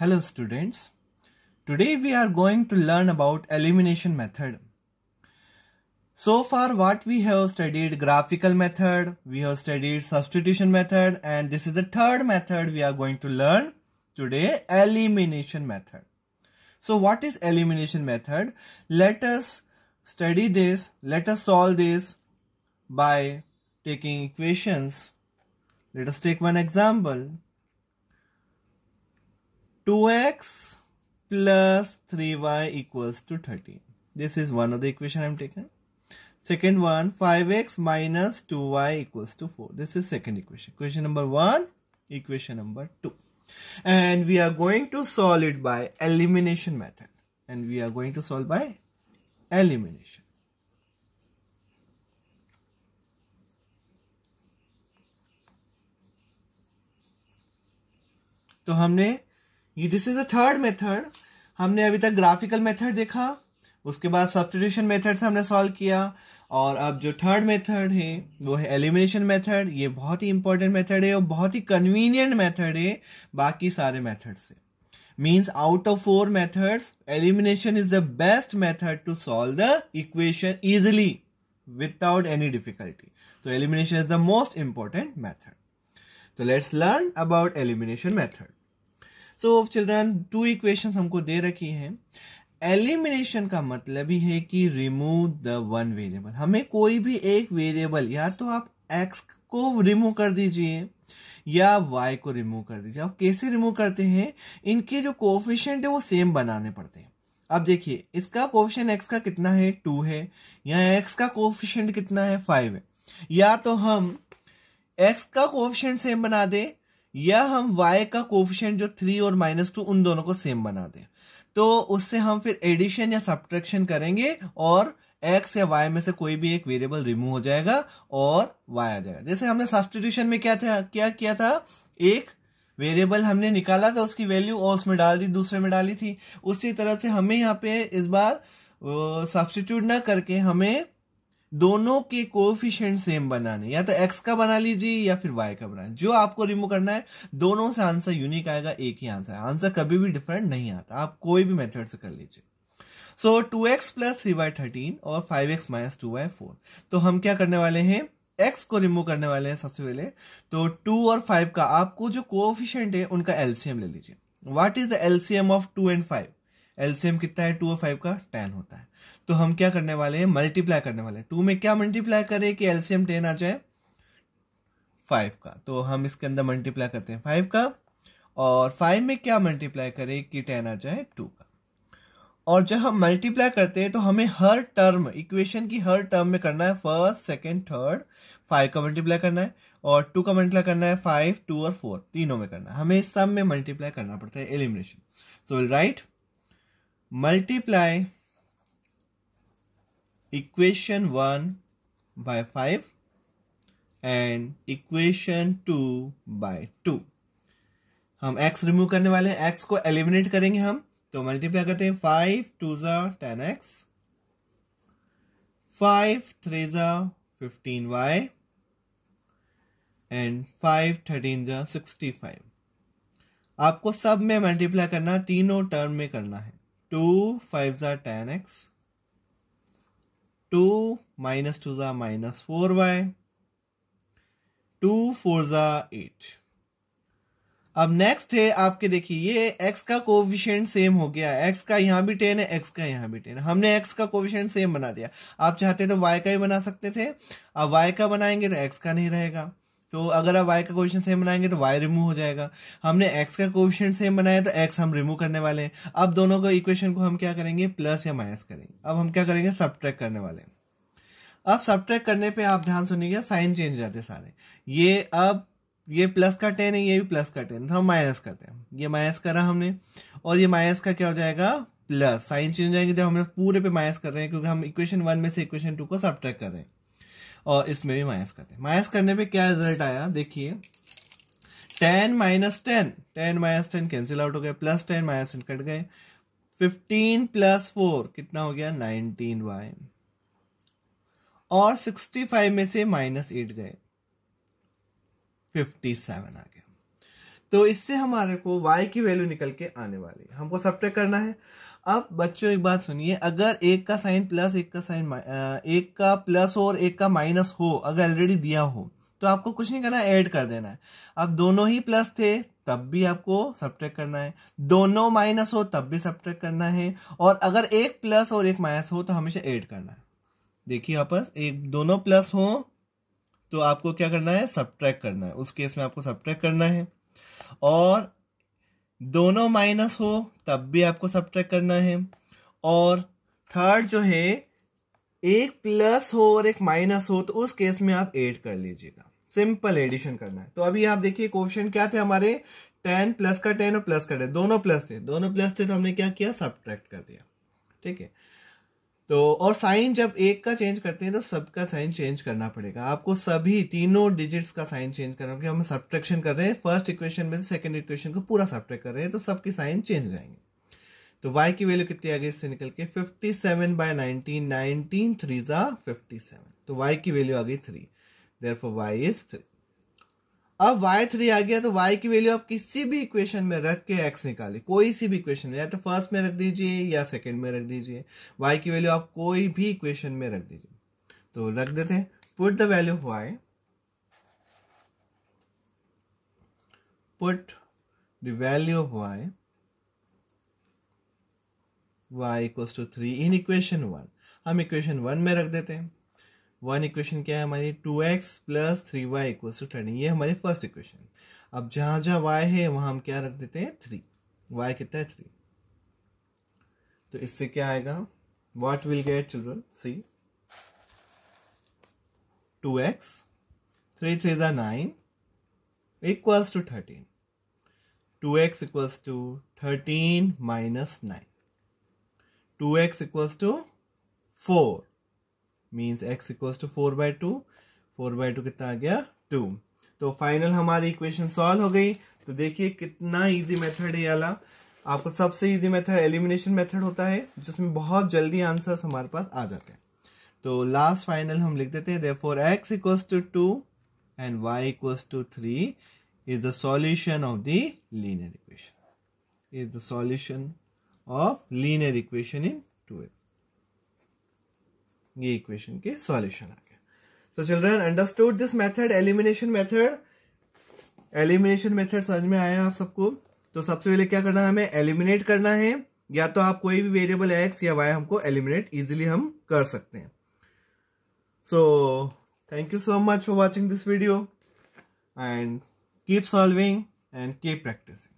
Hello students. Today we are going to learn about elimination method. So far what we have studied graphical method, we have studied substitution method and this is the third method we are going to learn today elimination method. So what is elimination method? Let us study this, let us solve this by taking equations. Let us take one example. 2x plus 3y equals to 13. This is one of the equation I'm taking. Second one, 5x minus 2y equals to 4. This is second equation. Equation number 1, equation number 2. And we are going to solve it by elimination method. And we are going to solve by elimination. तो हमने ये this is a third method हमने अभी तक graphical method देखा उसके बाद substitution method से हमने सॉल्व किया और अब जो थर्ड मेथड है वो है एलिमिनेशन मेथड ये बहुत ही इंपॉर्टेंट मेथड है और बहुत ही कन्वीनियंट मेथड है बाकी सारे मेथड से means out of four methods elimination is the best method to solve the equation easily without any difficulty तो elimination is the most important method तो let's learn about elimination method so children two equation हमको दे रखी है elimination का मतलब ही है कि रिमूव द वन वेरिएबल हमें कोई भी एक वेरिएबल या तो आप एक्स को रिमूव कर दीजिए या वाई को रिमूव कर दीजिए आप कैसे रिमूव करते हैं इनके जो कोफिशियंट है वो सेम बनाने पड़ते हैं अब देखिए इसका कोफिशियंट एक्स का कितना है टू है या एक्स का कोफिशियंट कितना है फाइव है या तो हम एक्स का कोफिशियंट सेम बना दे या हम y का कोफिशेंट जो थ्री और माइनस टू उन दोनों को सेम बना दें तो उससे हम फिर एडिशन या सब्ट्रैक्शन करेंगे और एक्स या वाई में से कोई भी एक वेरिएबल रिमूव हो जाएगा और वाई आ जाएगा जैसे हमने सब्सटीट्यूशन में क्या था क्या किया था एक वेरिएबल हमने निकाला था उसकी वैल्यू और उसमें डाल दी दूसरे में डाली थी उसी तरह से हमें यहाँ पे इस बार सब्सटीट्यूट ना करके हमें दोनों के कोफिशियंट सेम बनाने या तो एक्स का बना लीजिए या फिर वाई का बना जो आपको रिमूव करना है दोनों से आंसर यूनिक आएगा एक ही आंसर आंसर कभी भी डिफरेंट नहीं आता आप कोई भी मेथड से कर लीजिए so two x plus three y thirteen और five x minus two y four तो हम क्या करने वाले हैं एक्स को रिमूव करने वाले हैं सबसे पहले तो टू और फाइव का आपको जो कोफिशियंट है उनका एलसीएम ले लीजिए what is the LCM of two and five LCM कितना है टू और फाइव का टेन होता है तो हम क्या करने वाले हैं मल्टीप्लाई करने वाले हैं टू में क्या मल्टीप्लाई करें कि एलसीएम टेन आ जाए फाइव का तो हम इसके अंदर मल्टीप्लाई करते हैं फाइव का और फाइव में क्या मल्टीप्लाई करें कि टेन आ जाए टू का और जब हम मल्टीप्लाई करते हैं तो हमें हर टर्म इक्वेशन की हर टर्म में करना है फर्स्ट सेकेंड थर्ड फाइव का मल्टीप्लाई करना है और टू का मल्टीप्लाई करना है फाइव टू और फोर तीनों में करना है हमें सब में मल्टीप्लाई करना पड़ता है elimination so will write multiply equation one by five and equation two by two हम x रिमूव करने वाले हैं x को एलिमिनेट करेंगे हम तो मल्टीप्लाई करते हैं फाइव टू जा टेन एक्स फाइव थ्री जा fifteen y and five thirteen जा सिक्सटी फाइव आपको सब में मल्टीप्लाई करना तीनों टर्म में करना है जा ten x two minus two जा minus four y two four जा एट अब नेक्स्ट है आपके देखिए ये एक्स का कोविशेंट सेम हो गया एक्स का यहां भी टेन है एक्स का यहां भी टेन है हमने एक्स का कोविशेंट सेम बना दिया आप चाहते तो वाई का ही बना सकते थे अब वाई का बनाएंगे तो एक्स का नहीं रहेगा तो अगर आप वाई का क्वेश्चन सेम बनाएंगे तो वाई रिमूव हो जाएगा हमने एक्स का क्वेश्चन सेम बनाया तो एक्स हम रिमूव करने वाले हैं अब दोनों को इक्वेशन को हम क्या करेंगे प्लस या माइनस करेंगे अब हम क्या करेंगे सब करने वाले अब सब करने पे आप ध्यान सुनिएगा साइन चेंज हो जाते सारे ये अब ये प्लस का टेन है ये भी प्लस का टेन तो हम माइनस करते हैं ये माइनस करा हमने और ये माइनस का क्या हो जाएगा प्लस साइन चेंज हो जाएंगे जब हम पूरे पे माइनस कर रहे हैं क्योंकि हम इक्वेशन वन में से इक्वेशन टू को सब कर रहे हैं और इसमें भी माइनस करते हैं माइनस करने पे क्या रिजल्ट आया देखिए ten minus ten ten minus ten cancel out हो गया plus ten minus ten cut गए फिफ्टीन प्लस फोर कितना हो गया नाइनटीन वाई और सिक्सटी फाइव में से माइनस एट गए फिफ्टी सेवन आ गया तो इससे हमारे को y की वैल्यू निकल के आने वाली है हमको सब करना है अब बच्चों एक बात सुनिए अगर एक का साइन प्लस एक का साइन एक का प्लस हो और एक का माइनस हो अगर ऑलरेडी दिया हो तो आपको कुछ नहीं करना ऐड कर देना है अब दोनों ही प्लस थे तब भी आपको सब करना है दोनों माइनस हो तब भी सब करना है और अगर एक प्लस और एक माइनस हो तो हमेशा एड करना है देखिए वापस एक दोनों प्लस हो तो आपको क्या करना है सब करना है उस केस में आपको सब करना है और दोनों माइनस हो तब भी आपको सब करना है और थर्ड जो है एक प्लस हो और एक माइनस हो तो उस केस में आप एड कर लीजिएगा सिंपल एडिशन करना है तो अभी आप देखिए क्वेश्चन क्या थे हमारे टेन प्लस का टेन और प्लस का टेन दोनों प्लस थे दोनों प्लस थे तो हमने क्या किया सब कर दिया ठीक है तो और साइन जब एक का चेंज करते हैं तो सबका साइन चेंज करना पड़ेगा आपको सभी तीनों डिजिट्स का साइन चेंज करना क्योंकि हम सब्ट्रैक्शन कर रहे हैं फर्स्ट इक्वेशन में से सेकंड इक्वेशन को पूरा सब्ट्रैक्ट कर रहे हैं तो सबकी साइन चेंज जाएंगे तो y की वैल्यू कितनी आ गई इससे निकल के 57 seven by nineteen nineteen three जा फिफ्टी तो y की वैल्यू आ गई three therefore y is three अब वाई थ्री आ गया तो वाई की वैल्यू आप किसी भी इक्वेशन में रख के एक्स निकाले कोई सी भी इक्वेशन में या तो फर्स्ट में रख दीजिए या सेकंड में रख दीजिए वाई की वैल्यू आप कोई भी इक्वेशन में रख दीजिए तो रख देते हैं put the value of y put the value of y y equals to three in equation one हम इक्वेशन वन में रख देते हैं वन इक्वेशन क्या है हमारी two x plus three y equal to thirteen ये हमारी फर्स्ट इक्वेशन अब जहां जहां वाई है वहां हम क्या रख देते हैं थ्री वाई कितना है थ्री तो इससे क्या आएगा what will get children see two x three three ज़ा nine equals to thirteen two x equals to thirteen minus nine two x equals to four means x equals to four by two four by two कितना आ गया to तो final हमारी equation solve हो गई तो देखिए कितना इजी मेथड है वाला आपको सबसे इजी मेथड एलिमिनेशन मेथड होता है जिसमें बहुत जल्दी आंसर्स हमारे पास आ जाते हैं तो लास्ट फाइनल हम लिख देते हैं there four x equals to two and y equals to three is the solution of the the equation is the solution of of equation in two 2 ये इक्वेशन के सॉल्यूशन आ गया so children understood this method elimination method elimination method समझ में आया आप सबको तो सबसे पहले क्या करना है हमें एलिमिनेट करना है या तो आप कोई भी वेरिएबल एक्स या वाई हमको एलिमिनेट इजिली हम कर सकते हैं so thank you so much for watching this video and keep solving and keep practising